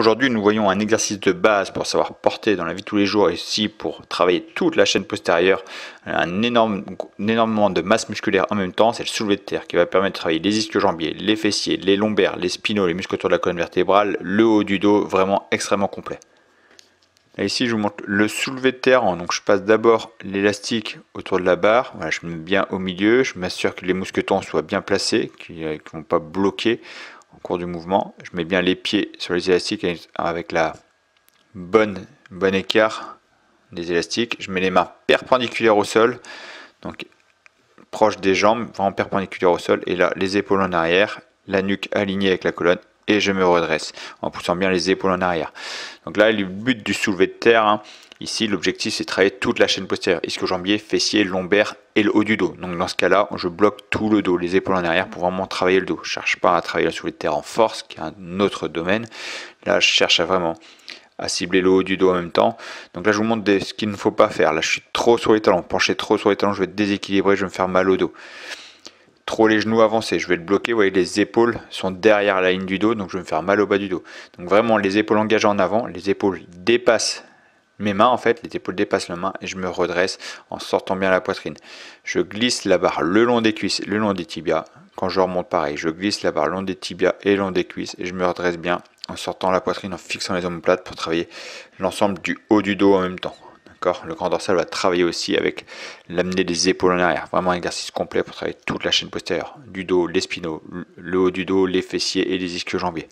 Aujourd'hui, nous voyons un exercice de base pour savoir porter dans la vie tous les jours et aussi pour travailler toute la chaîne postérieure, un énorme, énormément de masse musculaire en même temps, c'est le soulevé de terre qui va permettre de travailler les ischio-jambiers, les fessiers, les lombaires, les spinaux, les muscles autour de la colonne vertébrale, le haut du dos, vraiment extrêmement complet. ici, je vous montre le soulevé de terre. Donc, je passe d'abord l'élastique autour de la barre. je me mets bien au milieu. Je m'assure que les mousquetons soient bien placés, qu'ils ne euh, vont pas bloquer cours du mouvement. Je mets bien les pieds sur les élastiques avec la bonne, bon écart des élastiques. Je mets les mains perpendiculaires au sol, donc proche des jambes, vraiment perpendiculaires au sol. Et là, les épaules en arrière, la nuque alignée avec la colonne et je me redresse en poussant bien les épaules en arrière. Donc là, le but du soulevé de terre, hein, ici, l'objectif c'est de travailler toute la chaîne postérieure, ischio-jambier, fessier, lombaire et le haut du dos. Donc dans ce cas-là, je bloque tout le dos, les épaules en arrière pour vraiment travailler le dos. Je cherche pas à travailler le soulevé de terre en force, qui est un autre domaine. Là, je cherche vraiment à cibler le haut du dos en même temps. Donc là, je vous montre ce qu'il ne faut pas faire. Là, je suis trop sur les talons, penché trop sur les talons, je vais être déséquilibré, je vais me faire mal au dos trop les genoux avancés. Je vais le bloquer. Vous voyez, les épaules sont derrière la ligne du dos, donc je vais me faire mal au bas du dos. Donc vraiment, les épaules engagées en avant, les épaules dépassent mes mains en fait, les épaules dépassent la main et je me redresse en sortant bien la poitrine. Je glisse la barre le long des cuisses, le long des tibias. Quand je remonte pareil, je glisse la barre le long des tibias et le long des cuisses et je me redresse bien en sortant la poitrine, en fixant les omoplates pour travailler l'ensemble du haut du dos en même temps. Le grand dorsal va travailler aussi avec l'amener des épaules en arrière. Vraiment un exercice complet pour travailler toute la chaîne postérieure. Du dos, les spinaux, le haut du dos, les fessiers et les ischio-jambiers.